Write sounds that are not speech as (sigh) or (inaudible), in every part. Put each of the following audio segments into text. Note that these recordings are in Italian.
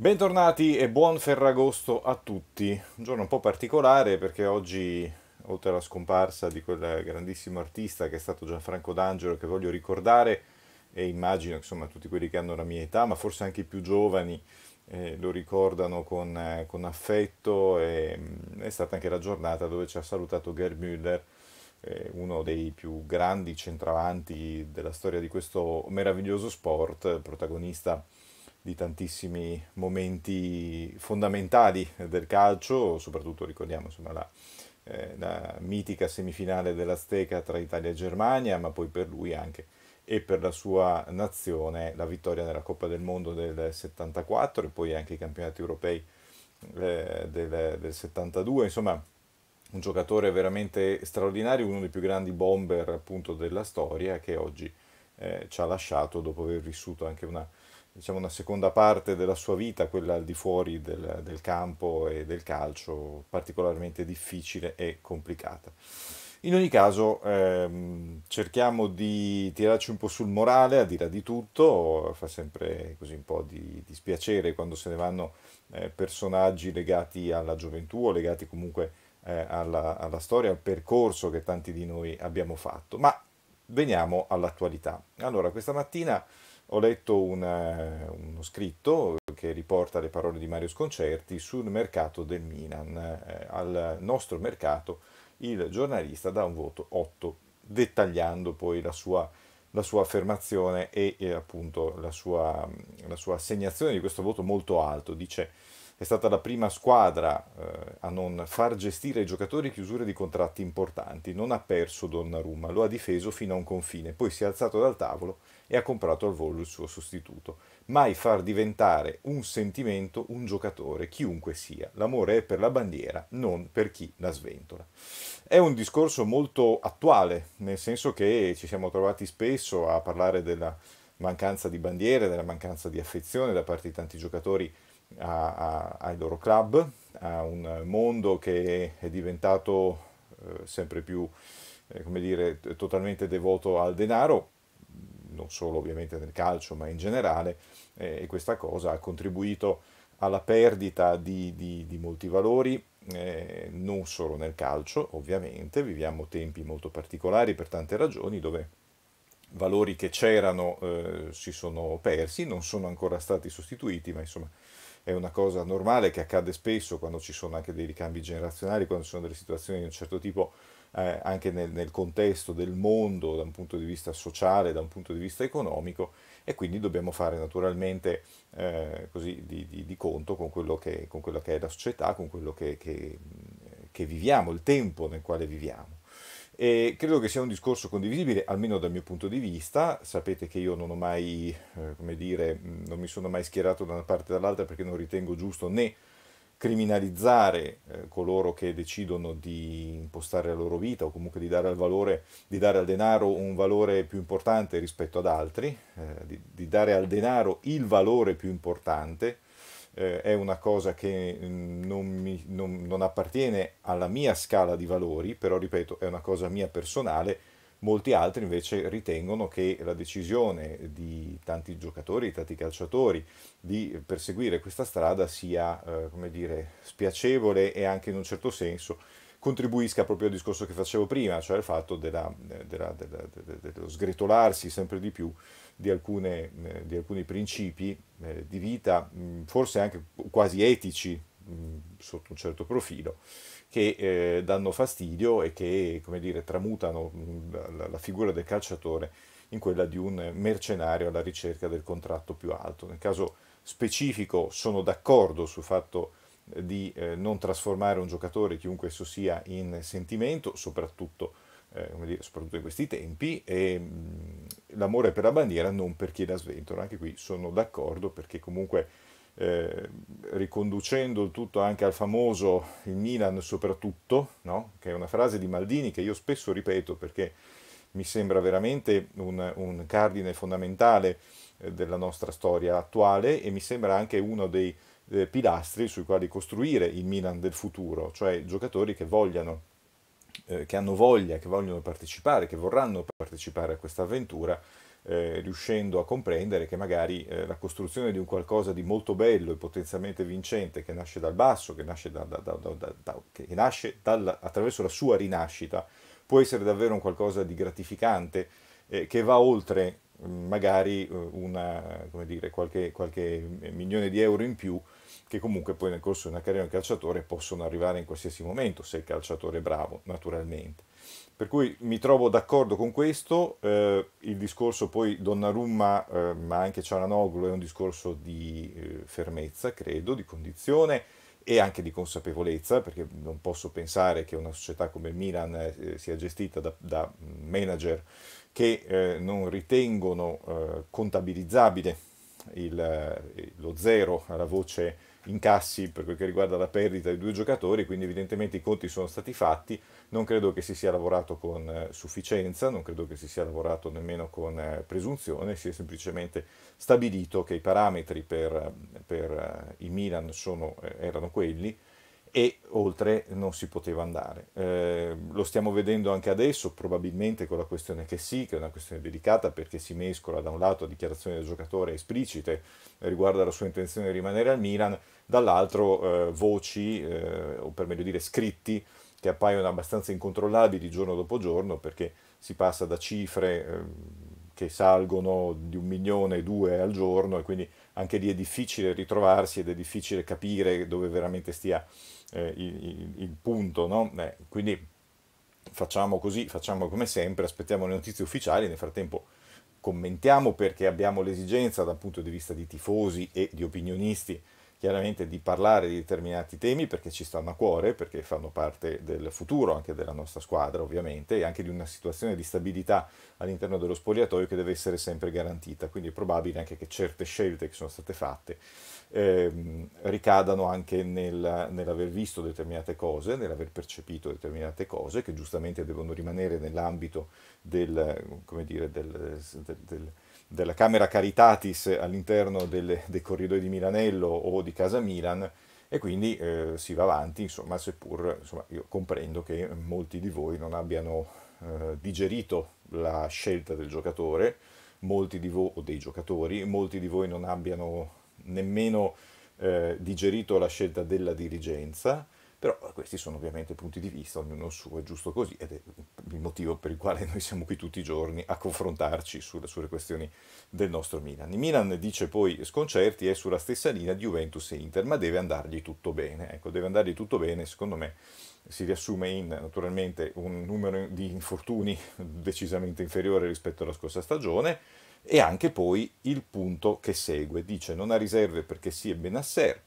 Bentornati e buon Ferragosto a tutti. Un giorno un po' particolare perché oggi, oltre alla scomparsa di quel grandissimo artista che è stato Gianfranco D'Angelo, che voglio ricordare, e immagino insomma tutti quelli che hanno la mia età, ma forse anche i più giovani, eh, lo ricordano con, eh, con affetto, e, mh, mm, è stata anche la giornata dove ci ha salutato Gerd Müller, eh, uno dei più grandi centravanti della storia di questo meraviglioso sport, protagonista di tantissimi momenti fondamentali del calcio, soprattutto ricordiamo insomma, la, eh, la mitica semifinale dell'Azteca tra Italia e Germania, ma poi per lui anche e per la sua nazione la vittoria nella Coppa del Mondo del 74 e poi anche i campionati europei eh, del, del 72, insomma un giocatore veramente straordinario, uno dei più grandi bomber appunto della storia che oggi eh, ci ha lasciato dopo aver vissuto anche una diciamo, una seconda parte della sua vita, quella al di fuori del, del campo e del calcio, particolarmente difficile e complicata. In ogni caso ehm, cerchiamo di tirarci un po' sul morale, a dirà di tutto, fa sempre così un po' di dispiacere quando se ne vanno eh, personaggi legati alla gioventù o legati comunque eh, alla, alla storia, al percorso che tanti di noi abbiamo fatto, ma Veniamo all'attualità. Allora, questa mattina ho letto una, eh, uno scritto che riporta le parole di Mario Sconcerti sul mercato del Milan. Eh, al nostro mercato il giornalista dà un voto 8, dettagliando poi la sua, la sua affermazione e, e eh, appunto la sua, la sua assegnazione di questo voto molto alto. Dice è stata la prima squadra eh, a non far gestire ai giocatori chiusure di contratti importanti, non ha perso Donnarumma, lo ha difeso fino a un confine, poi si è alzato dal tavolo e ha comprato al volo il suo sostituto. Mai far diventare un sentimento un giocatore, chiunque sia. L'amore è per la bandiera, non per chi la sventola. È un discorso molto attuale, nel senso che ci siamo trovati spesso a parlare della mancanza di bandiere, della mancanza di affezione da parte di tanti giocatori a, a, ai loro club, a un mondo che è diventato eh, sempre più, eh, come dire, totalmente devoto al denaro, non solo ovviamente nel calcio, ma in generale, eh, e questa cosa ha contribuito alla perdita di, di, di molti valori, eh, non solo nel calcio, ovviamente, viviamo tempi molto particolari per tante ragioni, dove valori che c'erano eh, si sono persi, non sono ancora stati sostituiti, ma insomma è una cosa normale che accade spesso quando ci sono anche dei ricambi generazionali, quando ci sono delle situazioni di un certo tipo eh, anche nel, nel, contesto del mondo da un punto di vista sociale, da un punto di vista economico e quindi dobbiamo fare naturalmente eh, così di, di, di, conto con quello, che, con quello, che, è la società, con quello che, che, che viviamo, il tempo nel quale viviamo. E credo che sia un discorso condivisibile, almeno dal mio punto di vista. Sapete che io non ho mai, eh, come dire, mm, non mi sono mai schierato da una parte o dall'altra perché non ritengo giusto né criminalizzare eh, coloro che decidono di impostare la loro vita o comunque di dare al, valore, di dare al denaro un valore più importante rispetto ad altri, eh, di, di dare al denaro il valore più importante eh, è una cosa che mm, non, mi, non, non appartiene alla mia scala di valori, però ripeto, è una cosa mia personale. Molti altri invece ritengono che la decisione di tanti giocatori, di tanti calciatori di perseguire questa strada sia, eh, come dire, spiacevole e anche in un certo senso contribuisca proprio al discorso che facevo prima, cioè il fatto della, eh, della, della, dello sgretolarsi sempre di più di, alcune, eh, di alcuni principi eh, di vita, forse anche quasi etici sotto un certo profilo, che eh, danno fastidio e che come dire, tramutano la, figura del calciatore in quella di un mercenario alla ricerca del contratto più alto. Nel caso specifico sono d'accordo sul fatto di non trasformare un giocatore, chiunque esso sia, in sentimento, soprattutto, eh, dire, soprattutto in questi tempi, e, l'amore per la bandiera, non per chi la sventola. Anche qui sono d'accordo perché comunque eh, riconducendo il tutto anche al famoso il Milan soprattutto, no? che è una frase di Maldini che io spesso ripeto perché mi sembra veramente un, un cardine fondamentale eh, della nostra storia attuale e mi sembra anche uno dei eh, pilastri sui quali costruire il Milan del futuro, cioè giocatori che vogliano eh, che hanno voglia, che vogliono partecipare, che vorranno partecipare a questa avventura, eh, riuscendo a comprendere che magari eh, la costruzione di un qualcosa di molto bello e potenzialmente vincente che nasce dal basso, che nasce, da, da, da, che nasce dalla, attraverso la sua rinascita, può essere davvero un qualcosa di gratificante eh, che va oltre mm, magari eh, una, dire, qualche, qualche mm, milione di euro in più che comunque poi nel corso di una carriera di calciatore possono arrivare in qualsiasi momento, se il calciatore è bravo, naturalmente. Per cui mi trovo d'accordo con questo, eh, il discorso poi Donnarumma, eh, ma anche Cialanoglu, è un discorso di eh, fermezza, credo, di condizione e anche di consapevolezza, perché non posso pensare che una società come il Milan eh, sia gestita da, da manager che eh, non ritengono eh, contabilizzabile il, lo zero alla voce incassi per quel che riguarda la perdita dei due giocatori, quindi evidentemente i conti sono stati fatti, non credo che si sia lavorato con eh, sufficienza, non credo che si sia lavorato nemmeno con eh, presunzione, si è semplicemente stabilito che i parametri per, per eh, il Milan sono, erano quelli, e oltre non si poteva andare. Eh, lo stiamo vedendo anche adesso, probabilmente con la questione che sì, che è una questione delicata perché si mescola da un lato a dichiarazioni del giocatore esplicite eh, riguardo alla sua intenzione di rimanere al Milan, dall'altro eh, voci, eh, o per meglio dire scritti, che appaiono abbastanza incontrollabili giorno dopo giorno perché si passa da cifre ehm, che salgono di un milione e due al giorno e quindi anche lì è difficile ritrovarsi ed è difficile capire dove veramente stia eh, il, il, punto, no? eh, quindi facciamo così, facciamo come sempre, aspettiamo le notizie ufficiali, nel frattempo commentiamo perché abbiamo l'esigenza dal punto di vista di tifosi e di opinionisti chiaramente di parlare di determinati temi perché ci stanno a cuore, perché fanno parte del futuro anche della nostra squadra ovviamente e anche di una situazione di stabilità all'interno dello spogliatoio che deve essere sempre garantita, quindi è probabile anche che certe scelte che sono state fatte ehm, ricadano anche nel, nell'aver visto determinate cose, nell'aver percepito determinate cose che giustamente devono rimanere nell'ambito del, come dire, del, del, del della Camera Caritatis all'interno delle, dei corridoi di Milanello o di Casa Milan e quindi eh, si va avanti, insomma, seppur insomma, io comprendo che molti di voi non abbiano eh, digerito la scelta del giocatore, molti di voi o dei giocatori, molti di voi non abbiano nemmeno eh, digerito la scelta della dirigenza però eh, questi sono ovviamente punti di vista, ognuno suo, è giusto così ed è il motivo per il quale noi siamo qui tutti i giorni a confrontarci sulle, sulle questioni del nostro Milan. Il Milan dice poi sconcerti, è sulla stessa linea di Juventus e Inter, ma deve andargli tutto bene. Ecco, deve andargli tutto bene, secondo me si riassume in naturalmente un numero di infortuni decisamente inferiore rispetto alla scorsa stagione e anche poi il punto che segue, dice non ha riserve perché si è Benasser,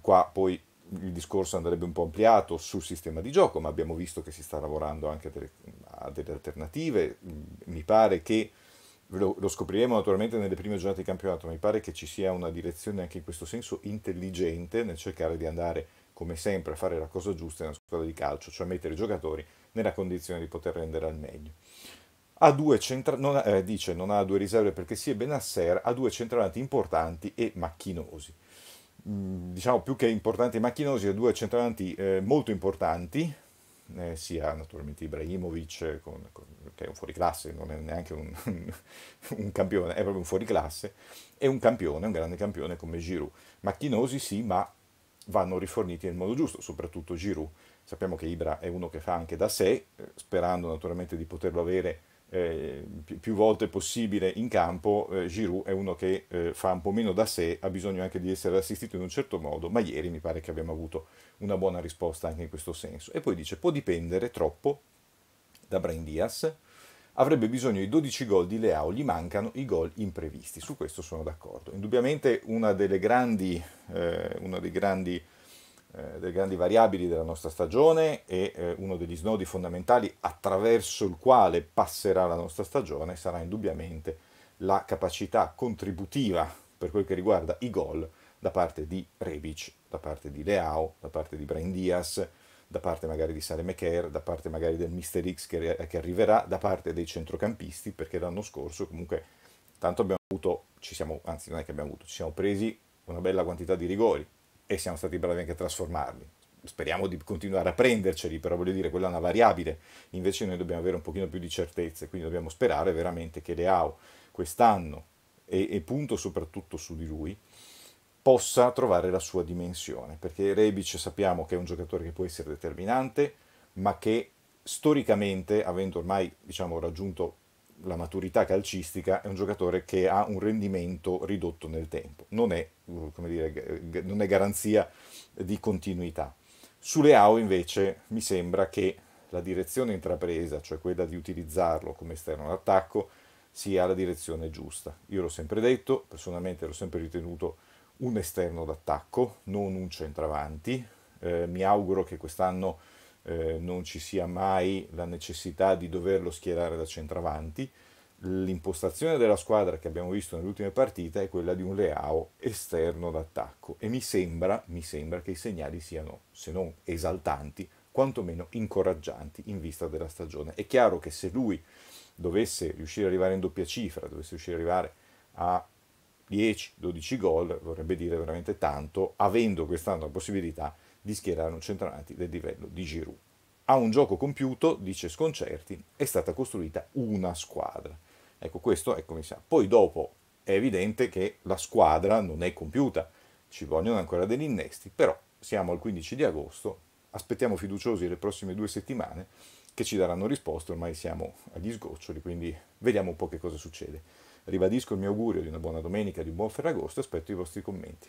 qua poi il discorso andrebbe un po' ampliato sul sistema di gioco, ma abbiamo visto che si sta lavorando anche a delle, a delle alternative. Mm, mi pare che lo, lo, scopriremo naturalmente nelle prime giornate di campionato, ma mi pare che ci sia una direzione anche in questo senso intelligente nel cercare di andare, come sempre, a fare la cosa giusta nella squadra di calcio, cioè mettere i giocatori nella condizione di poter rendere al meglio. Ha due centra- non ha, eh, dice non ha due riserve perché si sì, è Benasser, ha due centravanti importanti e macchinosi diciamo più che importanti macchinosi, ho due centravanti eh, molto importanti, eh, sia naturalmente Ibrahimovic, eh, con, con, che è un fuoriclasse, non è neanche un, (laughs) un, campione, è proprio un fuoriclasse, e un campione, un grande campione come Giroud. Macchinosi sì, ma vanno riforniti nel modo giusto, soprattutto Giroud. Sappiamo che Ibra è uno che fa anche da sé, eh, sperando naturalmente di poterlo avere eh, più volte possibile in campo, eh, Giroud è uno che eh, fa un po' meno da sé, ha bisogno anche di essere assistito in un certo modo, ma ieri mi pare che abbiamo avuto una buona risposta anche in questo senso. E poi dice, può dipendere troppo da Brain Diaz, avrebbe bisogno di 12 gol di Leao, gli mancano i gol imprevisti, su questo sono d'accordo. Indubbiamente una delle grandi, eh, una dei grandi eh, delle grandi variabili della nostra stagione e eh, uno degli snodi fondamentali attraverso il quale passerà la nostra stagione sarà indubbiamente la capacità contributiva per quel che riguarda i gol da parte di Rebic, da parte di Leao, da parte di Brain Diaz, da parte magari di Salemeker, da parte magari del Mister X che, che, arriverà, da parte dei centrocampisti, perché l'anno scorso comunque tanto abbiamo avuto, ci siamo, anzi non è che abbiamo avuto, ci siamo presi una bella quantità di rigori, e siamo stati bravi anche a trasformarli. Speriamo di continuare a prenderceli, però voglio dire, quella è una variabile, invece noi dobbiamo avere un pochino più di certezze, quindi dobbiamo sperare veramente che Leao quest'anno, e, e punto soprattutto su di lui, possa trovare la sua dimensione, perché Rebic sappiamo che è un giocatore che può essere determinante, ma che storicamente, avendo ormai diciamo, raggiunto la maturità calcistica è un giocatore che ha un rendimento ridotto nel tempo, non è, uh, dire, non è garanzia di continuità. Su Leao invece mi sembra che la direzione intrapresa, cioè quella di utilizzarlo come esterno d'attacco, sia la direzione giusta. Io l'ho sempre detto, personalmente l'ho sempre ritenuto un esterno d'attacco, non un centravanti. Eh, mi auguro che quest'anno eh, non ci sia mai la necessità di doverlo schierare da centravanti. L'impostazione della squadra che abbiamo visto nelle ultime partite è quella di un Leao esterno d'attacco e mi sembra, mi sembra che i segnali siano, se non esaltanti, quantomeno incoraggianti in vista della stagione. È chiaro che se lui dovesse riuscire ad arrivare in doppia cifra, dovesse riuscire ad arrivare a 10-12 gol, vorrebbe dire veramente tanto, avendo quest'anno la possibilità di schierare un centravanti del livello di Giroud. A un gioco compiuto, dice Sconcerti, è stata costruita una squadra. Ecco, questo è come si sa. Poi dopo è evidente che la squadra non è compiuta, ci vogliono ancora degli innesti, però siamo al 15 di agosto, aspettiamo fiduciosi le prossime due settimane che ci daranno risposte, ormai siamo agli sgoccioli, quindi vediamo un po' che cosa succede. Ribadisco il mio augurio di una buona domenica, di un buon Ferragosto aspetto i vostri commenti.